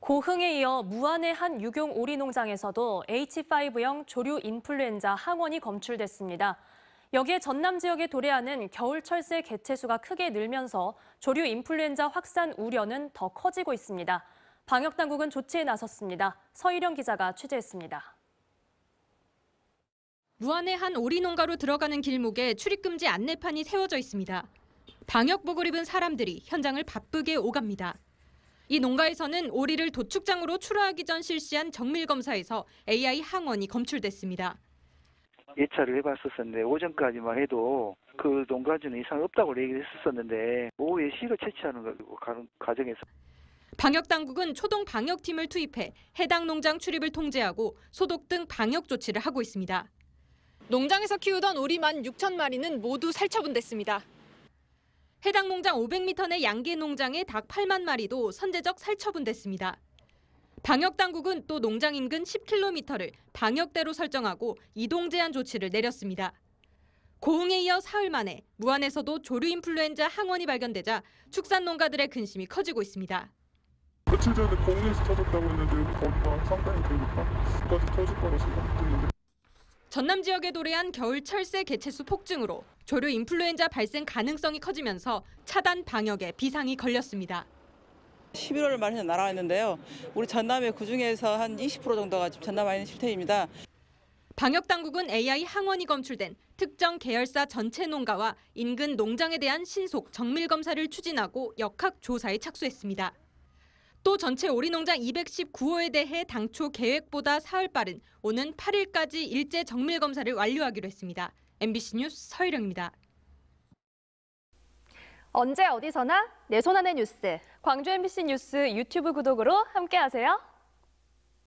고흥에 이어 무안의 한 유경 오리 농장에서도 H5형 조류 인플루엔자 항원이 검출됐습니다. 여기에 전남 지역에 도래하는 겨울철새 개체수가 크게 늘면서 조류 인플루엔자 확산 우려는 더 커지고 있습니다. 방역당국은 조치에 나섰습니다. 서일영 기자가 취재했습니다. 무안의 한 오리 농가로 들어가는 길목에 출입금지 안내판이 세워져 있습니다. 방역복을 입은 사람들이 현장을 바쁘게 오갑니다. 이 농가에서는 오리를 도축장으로 출하하기 전 실시한 정밀 검사에서 AI 항원이 검출됐습니다. 예찰을 해봤었는데 오전까지만 해도 그 농가주는 이상 없다고 얘기 했었는데 오후에 시로 채취하는 과정에서 방역 당국은 초동 방역팀을 투입해 해당 농장 출입을 통제하고 소독 등 방역 조치를 하고 있습니다. 농장에서 키우던 오리 만 6천 마리는 모두 살처분됐습니다. 해당 농장 500m 내 양계 농장의 닭 8만 마리도 선제적 살처분됐습니다. 방역 당국은 또 농장 인근 10km를 방역대로 설정하고 이동 제한 조치를 내렸습니다. 고흥에 이어 사흘 만에 무안에서도 조류 인플루엔자 항원이 발견되자 축산 농가들의 근심이 커지고 있습니다. 며칠 전에 고에서 터졌다고 했는데 거기가 상당히 되니까 그러니까 까지 터질 거라 생각드는데 전남 지역에 도래한 겨울 철새 개체수 폭증으로 조류 인플루엔자 발생 가능성이 커지면서 차단 방역에 비상이 걸렸습니다. 11월 말에 날아왔는데요. 우리 전남의 그중에서 한 20% 정도가 지금 전남 아이는 실태입니다. 방역 당국은 AI 항원이 검출된 특정 계열사 전체 농가와 인근 농장에 대한 신속 정밀 검사를 추진하고 역학 조사에 착수했습니다. 또 전체 오리농장 219호에 대해 당초 계획보다 사흘 빠른 오는 8일까지 일제 정밀 검사를 완료하기로 했습니다. MBC 뉴스 서희령입니다. 언제 어디서나 내 손안의 뉴스. 광주 MBC 뉴스 유튜브 구독으로 함께하세요.